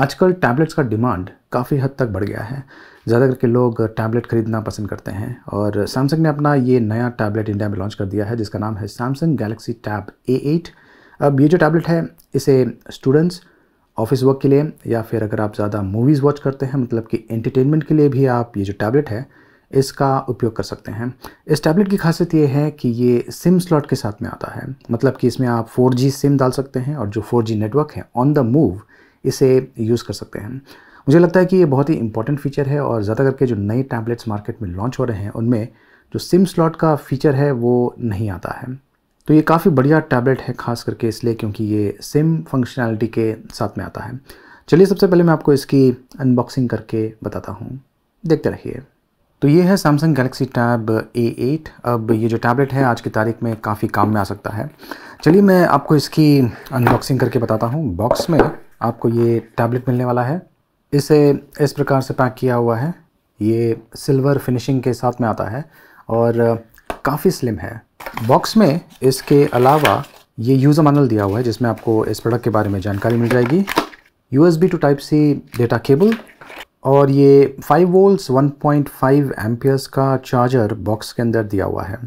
आजकल टैबलेट्स का डिमांड काफ़ी हद तक बढ़ गया है ज़्यादा करके लोग टैबलेट ख़रीदना पसंद करते हैं और सैमसंग ने अपना ये नया टैबलेट इंडिया में लॉन्च कर दिया है जिसका नाम है सैमसंग गैलेक्सी टैब ए अब ये जो टैबलेट है इसे स्टूडेंट्स ऑफिस वर्क के लिए या फिर अगर आप ज़्यादा मूवीज़ वॉच करते हैं मतलब कि एंटरटेनमेंट के लिए भी आप ये जो टैबलेट है इसका उपयोग कर सकते हैं इस टैबलेट की खासियत ये है कि ये सिम स्लॉट के साथ में आता है मतलब कि इसमें आप 4G सिम डाल सकते हैं और जो 4G नेटवर्क है ऑन द मूव इसे यूज़ कर सकते हैं मुझे लगता है कि ये बहुत ही इंपॉर्टेंट फीचर है और ज़्यादा करके जो नए टैबलेट्स मार्केट में लॉन्च हो रहे हैं उनमें जो सिम स्लॉट का फीचर है वो नहीं आता है तो ये काफ़ी बढ़िया टैबलेट है खास करके इसलिए क्योंकि ये सिम फंक्शनैलिटी के साथ में आता है चलिए सबसे पहले मैं आपको इसकी अनबॉक्सिंग करके बताता हूँ देखते रहिए तो ये है सैमसंग गैलेक्सी टैब A8 अब ये जो टैबलेट है आज की तारीख में काफ़ी काम में आ सकता है चलिए मैं आपको इसकी अनबॉक्सिंग करके बताता हूँ बॉक्स में आपको ये टैबलेट मिलने वाला है इसे इस प्रकार से पैक किया हुआ है ये सिल्वर फिनिशिंग के साथ में आता है और काफ़ी स्लिम है बॉक्स में इसके अलावा ये यूज़र मानल दिया हुआ है जिसमें आपको इस प्रोडक्ट के बारे में जानकारी मिल जाएगी U S B to type C data cable और ये 5 वोल्ट्स 1.5 पॉइंट का चार्जर बॉक्स के अंदर दिया हुआ है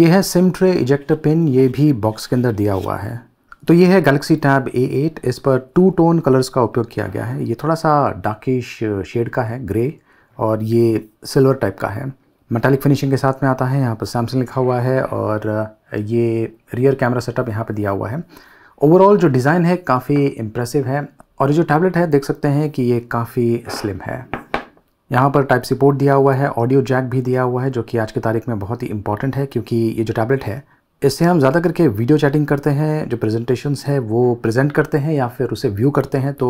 ये है सिम ट्रे इजेक्टर पिन ये भी बॉक्स के अंदर दिया हुआ है तो ये है गैलेक्सी टैब A8 इस पर टू टोन कलर्स का उपयोग किया गया है ये थोड़ा सा डार्किश शेड का है ग्रे और ये सिल्वर टाइप का है मेटालिक फिनिशिंग के साथ में आता है यहाँ पर सैमसंग लिखा हुआ है और ये रियर कैमरा सेटअप यहाँ पर दिया हुआ है ओवरऑल जो डिज़ाइन है काफ़ी इम्प्रेसिव है और ये जो टैबलेट है देख सकते हैं कि ये काफ़ी स्लिम है यहाँ पर टाइप सी पोर्ट दिया हुआ है ऑडियो जैक भी दिया हुआ है जो कि आज की तारीख में बहुत ही इंपॉर्टेंट है क्योंकि ये जो टैबलेट है इससे हम ज़्यादा करके वीडियो चैटिंग करते हैं जो प्रेजेंटेशंस है वो प्रेजेंट करते हैं या फिर उसे व्यू करते हैं तो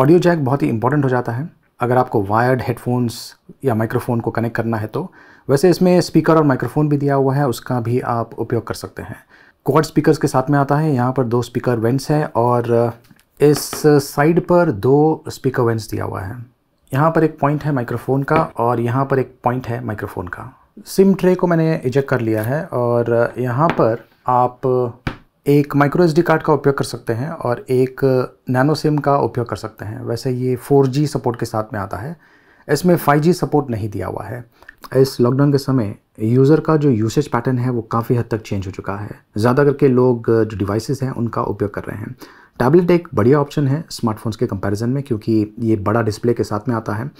ऑडियो जैक बहुत ही इंपॉर्टेंट हो जाता है अगर आपको वायर्ड हेडफोन्स या माइक्रोफोन को कनेक्ट करना है तो वैसे इसमें स्पीकर और माइक्रोफोन भी दिया हुआ है उसका भी आप उपयोग कर सकते हैं कॉड स्पीकर्स के साथ में आता है यहाँ पर दो स्पीकर वेंट्स हैं और इस साइड पर दो स्पीकर वेंट्स दिया हुआ है यहाँ पर एक पॉइंट है माइक्रोफोन का और यहाँ पर एक पॉइंट है माइक्रोफोन का सिम ट्रे को मैंने इजेक्ट कर लिया है और यहाँ पर आप एक माइक्रो एस कार्ड का उपयोग कर सकते हैं और एक नैनो सिम का उपयोग कर सकते हैं वैसे ये 4G सपोर्ट के साथ में आता है इसमें 5G सपोर्ट नहीं दिया हुआ है इस लॉकडाउन के समय यूज़र का जो यूसेज पैटर्न है वो काफ़ी हद तक चेंज हो चुका है ज़्यादा करके लोग जो डिवाइसेस हैं उनका उपयोग कर रहे हैं टैबलेट एक बढ़िया ऑप्शन है स्मार्टफोन्स के कंपैरिजन में क्योंकि ये बड़ा डिस्प्ले के साथ में आता है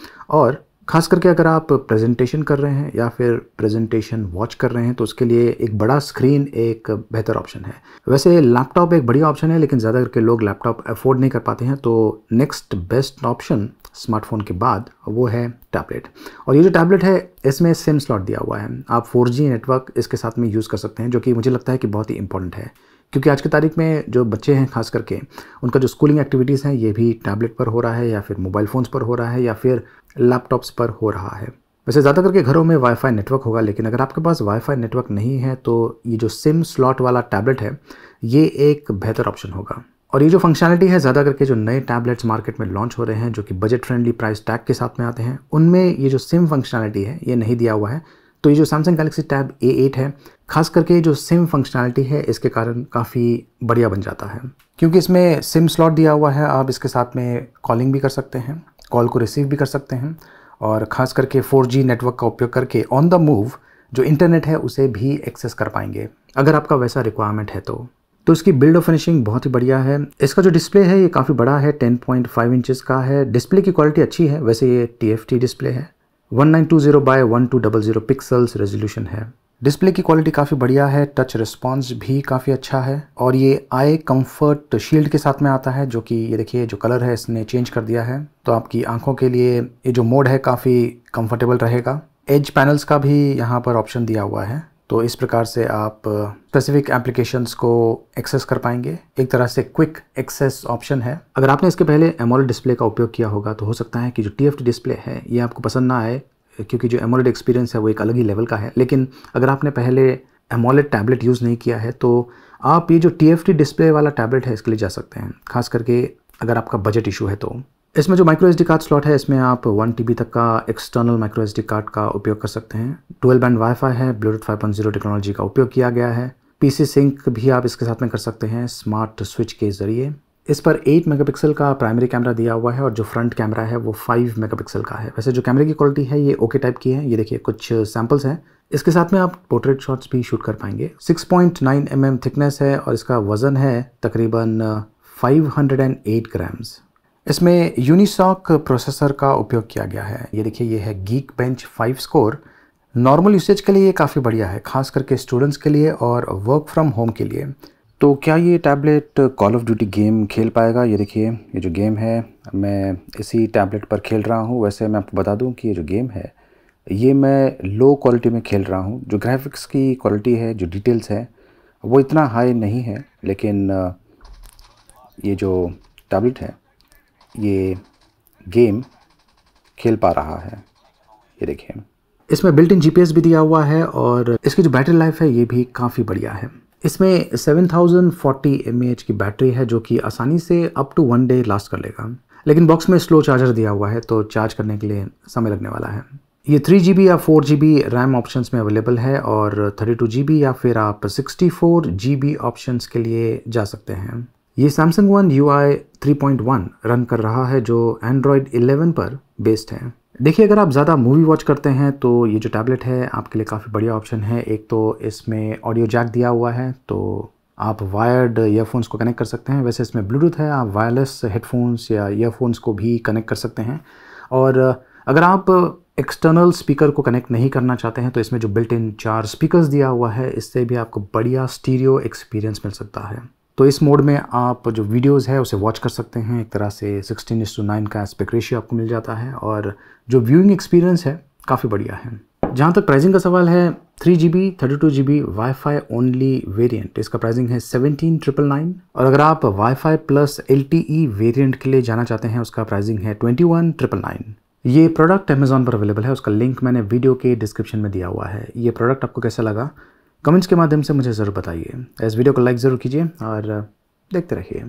और खास करके अगर आप प्रेजेंटेशन कर रहे हैं या फिर प्रेजेंटेशन वॉच कर रहे हैं तो उसके लिए एक बड़ा स्क्रीन एक बेहतर ऑप्शन है वैसे लैपटॉप एक बढ़िया ऑप्शन है लेकिन ज़्यादा करके लोग लैपटॉप अफोर्ड नहीं कर पाते हैं तो नेक्स्ट बेस्ट ऑप्शन स्मार्टफोन के बाद वो है टैबलेट और ये जो टैबलेट है इसमें सिम स्लॉट दिया हुआ है आप फोर नेटवर्क इसके साथ में यूज़ कर सकते हैं जो कि मुझे लगता है कि बहुत ही इंपॉर्टेंट है क्योंकि आज की तारीख में जो बच्चे हैं खास करके उनका जो स्कूलिंग एक्टिविटीज़ हैं ये भी टैबलेट पर हो रहा है या फिर मोबाइल फ़ोन्स पर हो रहा है या फिर लैपटॉप्स पर हो रहा है वैसे ज़्यादा करके घरों में वाईफाई नेटवर्क होगा लेकिन अगर आपके पास वाईफाई नेटवर्क नहीं है तो ये जो सिम स्लॉट वाला टैबलेट है ये एक बेहतर ऑप्शन होगा और ये जो फंक्शनलिटी है ज़्यादा करके जो नए टैबलेट्स मार्केट में लॉन्च हो रहे हैं जो कि बजट फ्रेंडली प्राइस टैग के साथ में आते हैं उनमें ये जो सिम फंक्शनलिटी है ये नहीं दिया हुआ है तो ये जो Samsung Galaxy tab A eight है खास करके जो सिम फंक्शनैलिटी है इसके कारण काफ़ी बढ़िया बन जाता है क्योंकि इसमें सिम स्लॉट दिया हुआ है आप इसके साथ में कॉलिंग भी कर सकते हैं कॉल को रिसीव भी कर सकते हैं और ख़ास करके 4G नेटवर्क का उपयोग करके ऑन द मूव जो इंटरनेट है उसे भी एक्सेस कर पाएंगे अगर आपका वैसा रिक्वायरमेंट है तो तो इसकी बिल्ड और फिनिशिंग बहुत ही बढ़िया है इसका जो डिस्प्ले है ये काफ़ी बड़ा है 10.5 इंचेस का है डिस्प्ले की क्वालिटी अच्छी है वैसे ये टी डिस्प्ले है 1920 बाय 1200 पिक्सल्स रेजोल्यूशन है डिस्प्ले की क्वालिटी काफ़ी बढ़िया है टच रिस्पॉन्स भी काफ़ी अच्छा है और ये आई कंफर्ट शील्ड के साथ में आता है जो कि ये देखिए जो कलर है इसने चेंज कर दिया है तो आपकी आंखों के लिए ये जो मोड है काफ़ी कंफर्टेबल रहेगा एज पैनल्स का भी यहाँ पर ऑप्शन दिया हुआ है तो इस प्रकार से आप स्पेसिफिक एप्लीकेशंस को एक्सेस कर पाएंगे एक तरह से क्विक एक्सेस ऑप्शन है अगर आपने इसके पहले एमोल डिस्प्ले का उपयोग किया होगा तो हो सकता है कि जो टी डिस्प्ले है ये आपको पसंद ना आए क्योंकि जो एमोलेड एक्सपीरियंस है वो एक अलग ही लेवल का है लेकिन अगर आपने पहले एमोलेड टैबलेट यूज़ नहीं किया है तो आप ये जो टी डिस्प्ले वाला टैबलेट है इसके लिए जा सकते हैं खास करके अगर आपका बजट इशू है तो इसमें जो माइक्रो एस कार्ड स्लॉट है इसमें आप वन टी तक का एक्सटर्नल माइक्रो एस कार्ड का उपयोग कर सकते हैं ट्वेल्व बैंड वाईफाई है ब्लूटूथ फाइव जीरो टेक्नोलॉजी का उपयोग किया गया है पीसी सिंक भी आप इसके साथ में कर सकते हैं स्मार्ट स्विच के ज़रिए इस पर 8 मेगापिक्सल का प्राइमरी कैमरा दिया हुआ है और जो फ्रंट कैमरा है वो 5 मेगापिक्सल का है वैसे जो कैमरे की क्वालिटी है ये ओके टाइप की है ये देखिए कुछ सैंपल्स हैं इसके साथ में आप पोर्ट्रेट शॉट्स भी शूट कर पाएंगे 6.9 पॉइंट mm थिकनेस है और इसका वज़न है तकरीबन 508 ग्राम्स इसमें यूनिसॉक प्रोसेसर का उपयोग किया गया है ये देखिए ये है Geekbench five score normal usage के लिए ये काफ़ी बढ़िया है खास करके स्टूडेंट्स के लिए और वर्क फ्रॉम होम के लिए तो क्या ये tablet call of duty game खेल पाएगा ये देखिए ये जो गेम है मैं इसी टैबलेट पर खेल रहा हूँ वैसे मैं आपको बता दूँ कि ये जो गेम है ये मैं लो क्वालिटी में खेल रहा हूँ जो ग्राफिक्स की क्वालिटी है जो डिटेल्स है वो इतना हाई नहीं है लेकिन ये जो टैबलेट है ये गेम खेल पा रहा है ये देखिए इसमें बिल्ट इन जीपीएस भी दिया हुआ है और इसकी जो बैटरी लाइफ है ये भी काफ़ी बढ़िया है इसमें 7040 थाउजेंड की बैटरी है जो कि आसानी से up to one day last कर लेगा लेकिन बॉक्स में स्लो चार्जर दिया हुआ है तो चार्ज करने के लिए समय लगने वाला है ये थ्री जी या फोर जी रैम ऑप्शन में अवेलेबल है और थर्टी टू जी या फिर आप सिक्सटी फोर जी ऑप्शंस के लिए जा सकते हैं ये Samsung one U I three run कर रहा है जो एंड्रॉयड 11 पर बेस्ड है देखिए अगर आप ज़्यादा मूवी वॉच करते हैं तो ये जो टैबलेट है आपके लिए काफ़ी बढ़िया ऑप्शन है एक तो इसमें ऑडियो जैक दिया हुआ है तो आप वायर्ड ईयरफोन्स को कनेक्ट कर सकते हैं वैसे इसमें ब्लूटूथ है आप वायरलेस हेडफोन्स या ईयरफोन्स को भी कनेक्ट कर सकते हैं और अगर आप एक्सटर्नल स्पीकर को कनेक्ट नहीं करना चाहते हैं तो इसमें जो बिल्ट इन चार स्पीकर्स दिया हुआ है इससे भी आपको बढ़िया स्टीरियो एक्सपीरियंस मिल सकता है तो इस मोड में आप जो वीडियोस है उसे वॉच कर सकते हैं एक तरह से सिक्सटीन इस टू नाइन का एस्पेक्ट रेशियो आपको मिल जाता है और जो व्यूइंग एक्सपीरियंस है काफ़ी बढ़िया है जहाँ तक प्राइसिंग का सवाल है three G B thirty two G B wifi only variant इसका प्राइसिंग है सेवनटीन ट्रिपल नाइन और अगर आप wifi plus L T E variant के लिए जाना चाहते हैं उसका प्राइसिंग है ट्वेंटी वन ट्रिपल नाइन ये प्रोडक्ट अमेजोन पर अवेलेबल है उसका लिंक मैंने वीडियो के डिस्क्रिप्शन में दिया हुआ है ये प्रोडक्ट आपको कैसा लगा कमेंट्स के माध्यम से मुझे ज़रूर बताइए इस वीडियो को लाइक ज़रूर कीजिए और देखते रहिए